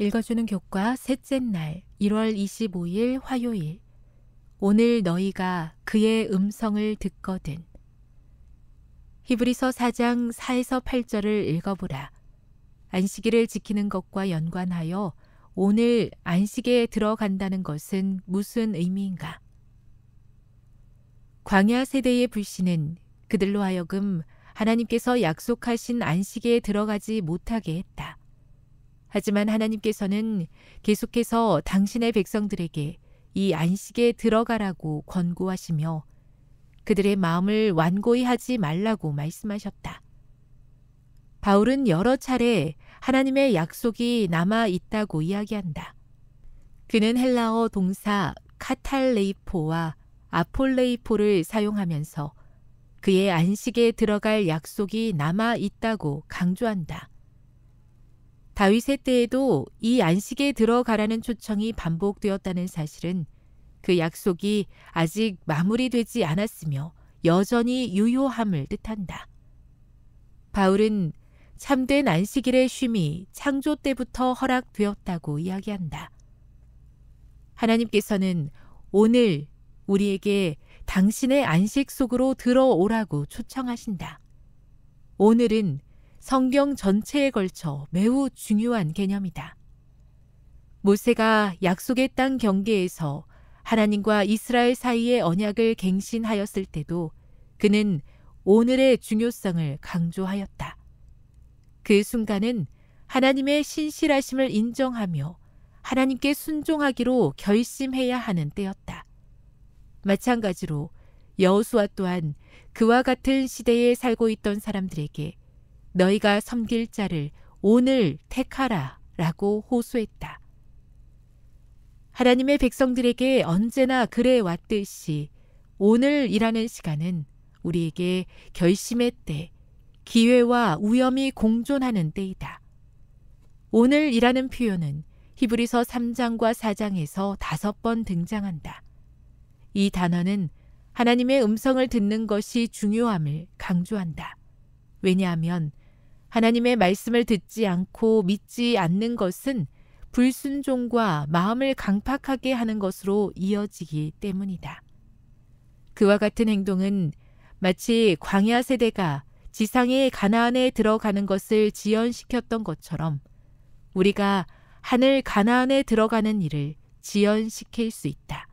읽어주는 교과 셋째 날 1월 25일 화요일 오늘 너희가 그의 음성을 듣거든 히브리서 4장 4에서 8절을 읽어보라 안식일을 지키는 것과 연관하여 오늘 안식에 들어간다는 것은 무슨 의미인가? 광야 세대의 불신은 그들로 하여금 하나님께서 약속하신 안식에 들어가지 못하게 했다. 하지만 하나님께서는 계속해서 당신의 백성들에게 이 안식에 들어가라고 권고하시며 그들의 마음을 완고히 하지 말라고 말씀하셨다. 바울은 여러 차례 하나님의 약속이 남아 있다고 이야기한다. 그는 헬라어 동사 카탈레이포와 아폴레이포를 사용하면서 그의 안식에 들어갈 약속이 남아 있다고 강조한다. 다윗의 때에도 이 안식에 들어가라는 초청이 반복되었다는 사실은 그 약속이 아직 마무리되지 않았으며 여전히 유효함을 뜻한다. 바울은 참된 안식일의 쉼이 창조 때부터 허락되었다고 이야기한다. 하나님께서는 오늘 우리에게 당신의 안식 속으로 들어오라고 초청하신다. 오늘은 성경 전체에 걸쳐 매우 중요한 개념이다. 모세가 약속의 땅 경계에서 하나님과 이스라엘 사이의 언약을 갱신하였을 때도 그는 오늘의 중요성을 강조하였다. 그 순간은 하나님의 신실하심을 인정하며 하나님께 순종하기로 결심해야 하는 때였다. 마찬가지로 여호수아 또한 그와 같은 시대에 살고 있던 사람들에게 너희가 섬길 자를 오늘 택하라 라고 호소했다. 하나님의 백성들에게 언제나 그래 왔듯이 오늘이라는 시간은 우리에게 결심의 때, 기회와 위험이 공존하는 때이다. 오늘이라는 표현은 히브리서 3장과 4장에서 다섯 번 등장한다. 이 단어는 하나님의 음성을 듣는 것이 중요함을 강조한다. 왜냐하면 하나님의 말씀을 듣지 않고 믿지 않는 것은 불순종과 마음을 강팍하게 하는 것으로 이어지기 때문이다. 그와 같은 행동은 마치 광야 세대가 지상의 가나안에 들어가는 것을 지연시켰던 것처럼 우리가 하늘 가나안에 들어가는 일을 지연시킬 수 있다.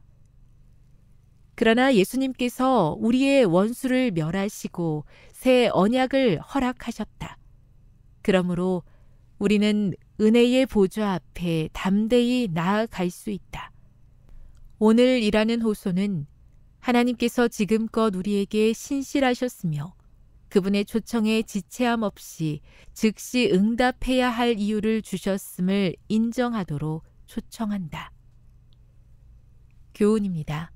그러나 예수님께서 우리의 원수를 멸하시고 새 언약을 허락하셨다. 그러므로 우리는 은혜의 보좌 앞에 담대히 나아갈 수 있다. 오늘 이라는 호소는 하나님께서 지금껏 우리에게 신실하셨으며 그분의 초청에 지체함 없이 즉시 응답해야 할 이유를 주셨음을 인정하도록 초청한다. 교훈입니다.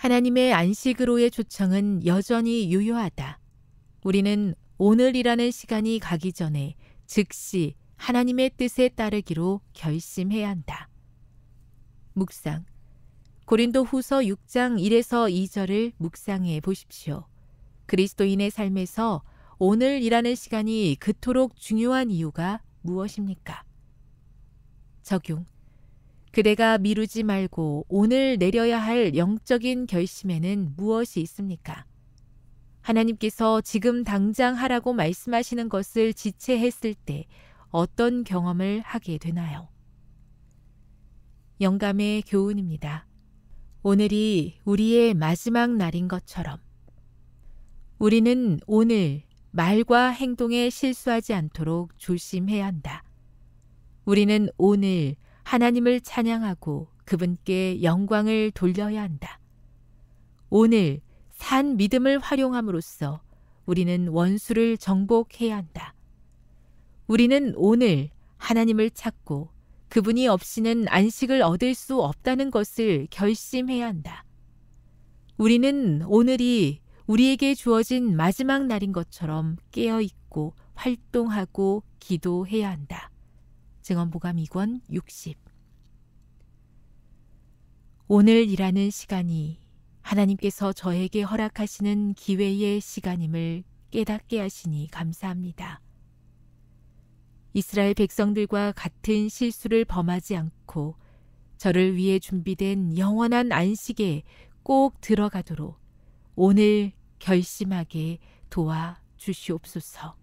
하나님의 안식으로의 초청은 여전히 유효하다. 우리는 오늘이라는 시간이 가기 전에 즉시 하나님의 뜻에 따르기로 결심해야 한다. 묵상. 고린도 후서 6장 1에서 2절을 묵상해 보십시오. 그리스도인의 삶에서 오늘이라는 시간이 그토록 중요한 이유가 무엇입니까? 적용. 그대가 미루지 말고 오늘 내려야 할 영적인 결심에는 무엇이 있습니까? 하나님께서 지금 당장 하라고 말씀하시는 것을 지체했을 때 어떤 경험을 하게 되나요? 영감의 교훈입니다. 오늘이 우리의 마지막 날인 것처럼 우리는 오늘 말과 행동에 실수하지 않도록 조심해야 한다. 우리는 오늘 하나님을 찬양하고 그분께 영광을 돌려야 한다. 오늘 산 믿음을 활용함으로써 우리는 원수를 정복해야 한다. 우리는 오늘 하나님을 찾고 그분이 없이는 안식을 얻을 수 없다는 것을 결심해야 한다. 우리는 오늘이 우리에게 주어진 마지막 날인 것처럼 깨어 있고 활동하고 기도해야 한다. 증언보감 2권 60 오늘 일하는 시간이 하나님께서 저에게 허락하시는 기회의 시간임을 깨닫게 하시니 감사합니다. 이스라엘 백성들과 같은 실수를 범하지 않고 저를 위해 준비된 영원한 안식에 꼭 들어가도록 오늘 결심하게 도와 주시옵소서.